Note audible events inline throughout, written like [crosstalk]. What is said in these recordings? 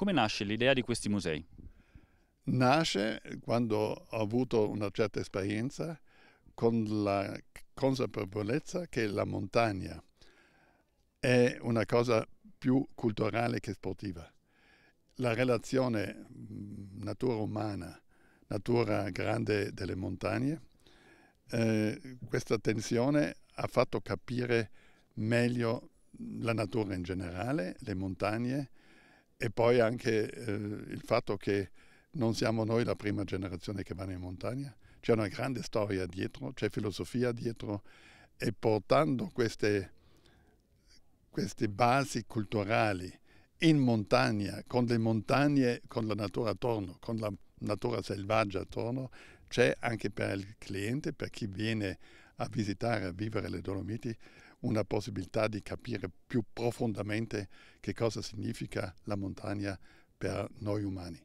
Come nasce l'idea di questi musei? Nasce quando ho avuto una certa esperienza con la consapevolezza che la montagna è una cosa più culturale che sportiva. La relazione natura umana, natura grande delle montagne, eh, questa tensione ha fatto capire meglio la natura in generale, le montagne e poi anche eh, il fatto che non siamo noi la prima generazione che vanno in montagna, c'è una grande storia dietro, c'è filosofia dietro e portando queste, queste basi culturali in montagna, con le montagne, con la natura attorno, con la natura selvaggia attorno, c'è anche per il cliente, per chi viene a visitare, a vivere le Dolomiti, una possibilità di capire più profondamente che cosa significa la montagna per noi umani.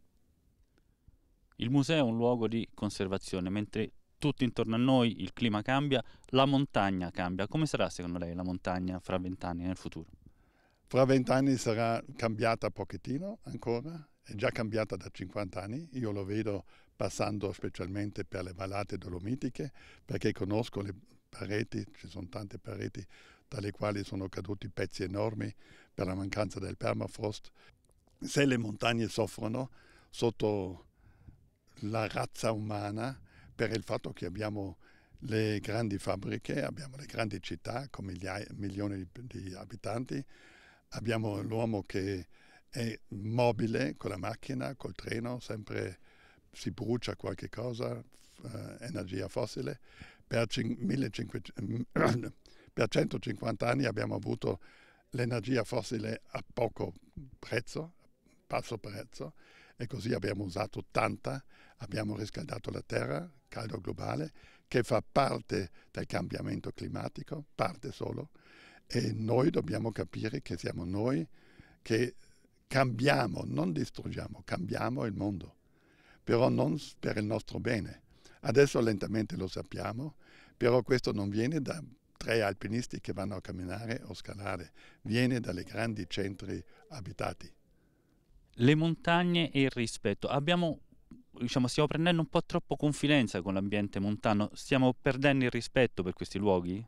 Il museo è un luogo di conservazione, mentre tutto intorno a noi il clima cambia, la montagna cambia. Come sarà secondo lei la montagna fra vent'anni nel futuro? Fra vent'anni sarà cambiata pochettino ancora, è già cambiata da 50 anni, io lo vedo passando specialmente per le vallate dolomitiche, perché conosco le pareti, ci sono tante pareti dalle quali sono caduti pezzi enormi per la mancanza del permafrost. Se le montagne soffrono sotto la razza umana per il fatto che abbiamo le grandi fabbriche, abbiamo le grandi città con migliaia, milioni di abitanti, abbiamo l'uomo che è mobile con la macchina, col treno, sempre si brucia qualche cosa, eh, energia fossile, per, cin- 1500, ehm, [clears throat] per 150 anni abbiamo avuto l'energia fossile a poco prezzo, basso prezzo, e così abbiamo usato tanta, abbiamo riscaldato la terra, caldo globale, che fa parte del cambiamento climatico, parte solo, e noi dobbiamo capire che siamo noi che cambiamo, non distruggiamo, cambiamo il mondo però non per il nostro bene. Adesso lentamente lo sappiamo, però questo non viene da tre alpinisti che vanno a camminare o scalare, viene dalle grandi centri abitati. Le montagne e il rispetto. Abbiamo, diciamo, stiamo prendendo un po' troppo confidenza con l'ambiente montano, stiamo perdendo il rispetto per questi luoghi?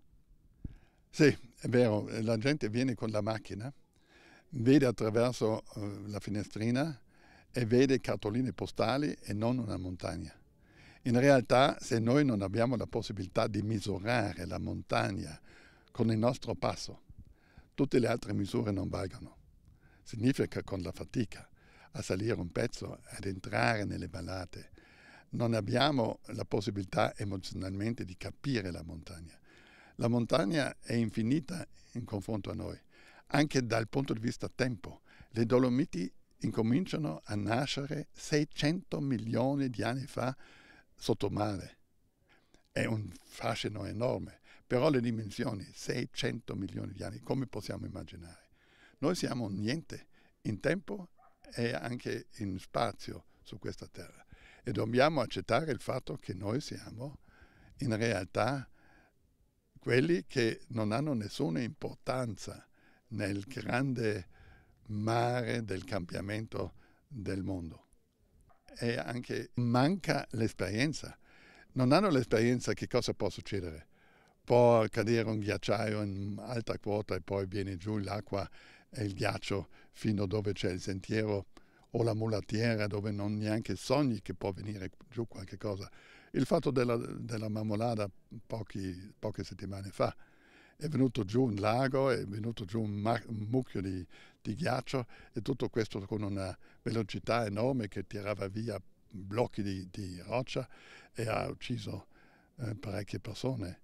Sì, è vero, la gente viene con la macchina, vede attraverso eh, la finestrina e vede cartoline postali e non una montagna. In realtà, se noi non abbiamo la possibilità di misurare la montagna con il nostro passo, tutte le altre misure non valgono. Significa con la fatica a salire un pezzo, ad entrare nelle ballate. Non abbiamo la possibilità emozionalmente di capire la montagna. La montagna è infinita in confronto a noi, anche dal punto di vista tempo. Le Dolomiti incominciano a nascere 600 milioni di anni fa sotto mare. È un fascino enorme, però le dimensioni, 600 milioni di anni, come possiamo immaginare? Noi siamo niente in tempo e anche in spazio su questa terra e dobbiamo accettare il fatto che noi siamo in realtà quelli che non hanno nessuna importanza nel grande mare del cambiamento del mondo. E anche manca l'esperienza. Non hanno l'esperienza che cosa può succedere. Può cadere un ghiacciaio in alta quota e poi viene giù l'acqua e il ghiaccio fino dove c'è il sentiero o la mulattiera dove non neanche sogni che può venire giù qualche cosa. Il fatto della, della marmolada pochi, poche settimane fa è venuto giù un lago, è venuto giù un, un mucchio di di ghiaccio e tutto questo con una velocità enorme che tirava via blocchi di, di roccia e ha ucciso eh, parecchie persone.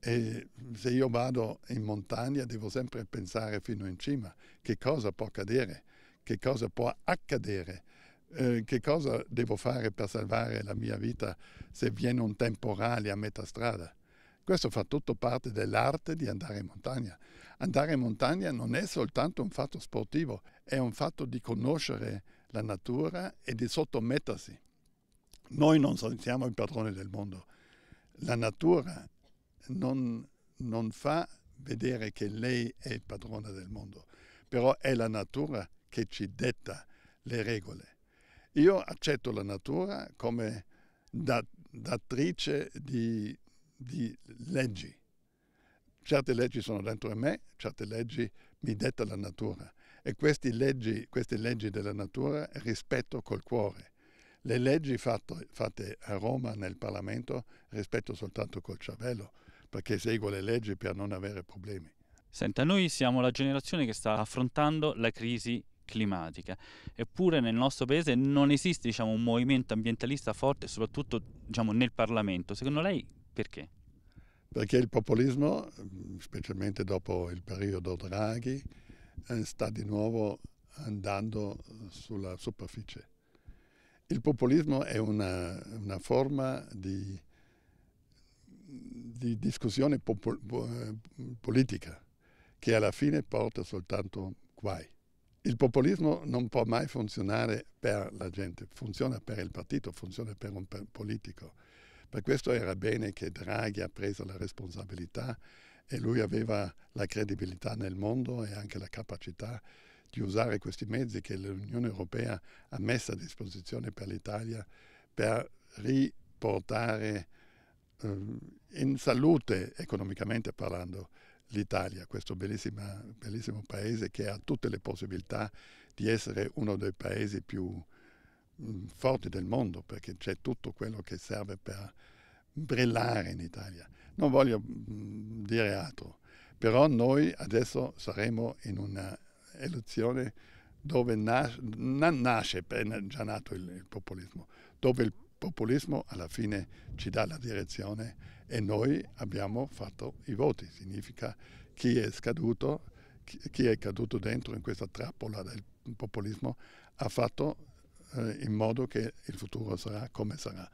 E se io vado in montagna devo sempre pensare fino in cima che cosa può accadere, che cosa può accadere, eh, che cosa devo fare per salvare la mia vita se viene un temporale a metà strada. Questo fa tutto parte dell'arte di andare in montagna. Andare in montagna non è soltanto un fatto sportivo, è un fatto di conoscere la natura e di sottomettersi. Noi non siamo i padroni del mondo. La natura non, non fa vedere che lei è il padrone del mondo, però è la natura che ci detta le regole. Io accetto la natura come dat- datrice di, di leggi Certe leggi sono dentro me, certe leggi mi detta la natura e queste leggi, queste leggi della natura rispetto col cuore. Le leggi fatte, fatte a Roma nel Parlamento rispetto soltanto col cervello, perché seguo le leggi per non avere problemi. Senta, noi siamo la generazione che sta affrontando la crisi climatica. Eppure nel nostro paese non esiste diciamo, un movimento ambientalista forte, soprattutto diciamo, nel Parlamento. Secondo lei perché? perché il populismo, mm, specialmente dopo il periodo Draghi, eh, sta di nuovo andando sulla superficie. Il populismo è una, una forma di, di discussione popol, eh, politica che alla fine porta soltanto guai. Il populismo non può mai funzionare per la gente, funziona per il partito, funziona per un politico. Per questo era bene che Draghi ha preso la responsabilità e lui aveva la credibilità nel mondo e anche la capacità di usare questi mezzi che l'Unione Europea ha messo a disposizione per l'Italia per riportare eh, in salute economicamente parlando l'Italia, questo bellissimo paese che ha tutte le possibilità di essere uno dei paesi più Mm, forti del mondo perché c'è tutto quello che serve per brillare in Italia. Non voglio mm, dire altro, però noi adesso saremo in una elezione dove nasce, non nasce, già nato il, il populismo, dove il populismo alla fine ci dà la direzione e noi abbiamo fatto i voti, significa chi è scaduto, chi è caduto dentro in questa trappola del populismo ha fatto eh, in modo che il futuro sarà come sarà.